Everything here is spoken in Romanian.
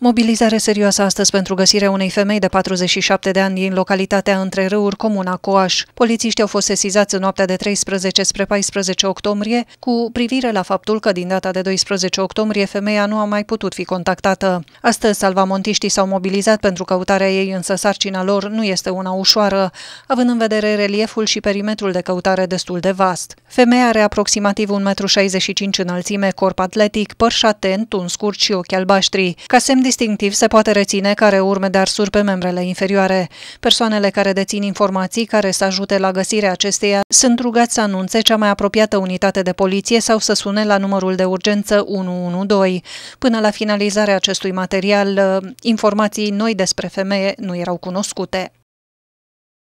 Mobilizare serioasă astăzi pentru găsirea unei femei de 47 de ani din localitatea Între Râuri, Comuna Coaș. Polițiștii au fost sesizați în noaptea de 13 spre 14 octombrie cu privire la faptul că din data de 12 octombrie femeia nu a mai putut fi contactată. Astăzi salvamontiștii s-au mobilizat pentru căutarea ei, însă sarcina lor nu este una ușoară, având în vedere relieful și perimetrul de căutare destul de vast. Femeia are aproximativ 1,65 m înălțime, corp atletic, păr șaten, tun scurt și ochi albaștri. Ca semn distinctiv se poate reține care urme de arsuri pe membrele inferioare. Persoanele care dețin informații care să ajute la găsirea acesteia sunt rugați să anunțe cea mai apropiată unitate de poliție sau să sune la numărul de urgență 112. Până la finalizarea acestui material, uh, informații noi despre femeie nu erau cunoscute.